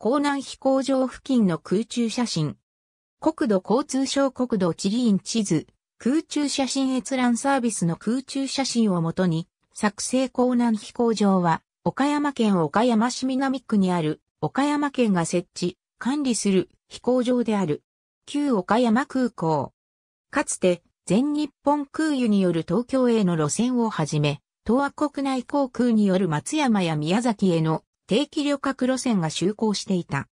港南飛行場付近の空中写真。国土交通省国土地理院地図、空中写真閲覧サービスの空中写真をもとに、作成港南飛行場は、岡山県岡山市南区にある、岡山県が設置、管理する飛行場である。旧岡山空港。かつて、全日本空輸による東京への路線をはじめ、東亜国内航空による松山や宮崎への定期旅客路線が就航していた。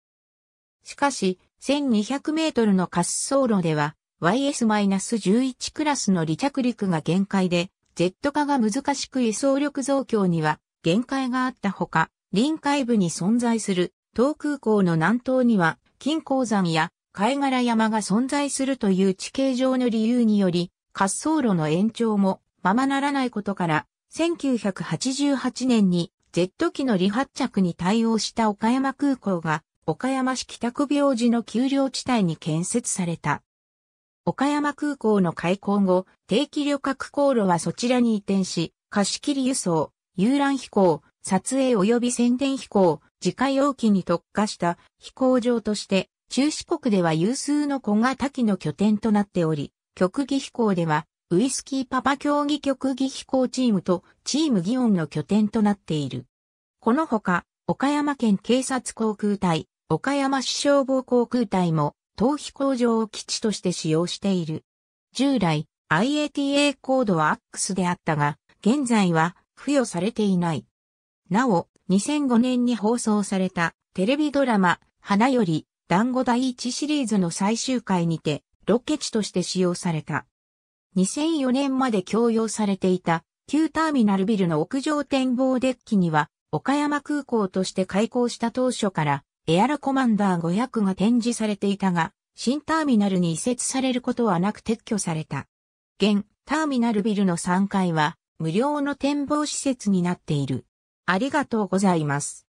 しかし、1200メートルの滑走路では YS-11 クラスの離着陸が限界で、Z 化が難しく輸送力増強には限界があったほか、臨海部に存在する東空港の南東には金鉱山や貝殻山が存在するという地形上の理由により、滑走路の延長もままならないことから、1988年にジェット機の離発着に対応した岡山空港が、岡山市北区病児の丘陵地帯に建設された。岡山空港の開港後、定期旅客航路はそちらに移転し、貸し切り輸送、遊覧飛行、撮影及び宣伝飛行、自家用機に特化した飛行場として、中四国では有数の小型機の拠点となっており、極技飛行ではウイスキーパパ競技局技飛行チームとチーム議園の拠点となっている。このほか、岡山県警察航空隊、岡山市消防航空隊も、当飛行場を基地として使用している。従来、IATA コードは x であったが、現在は付与されていない。なお、2005年に放送されたテレビドラマ、花より団子第一シリーズの最終回にて、ロケ地として使用された。2004年まで供用されていた旧ターミナルビルの屋上展望デッキには岡山空港として開港した当初からエアラコマンダー500が展示されていたが新ターミナルに移設されることはなく撤去された。現ターミナルビルの3階は無料の展望施設になっている。ありがとうございます。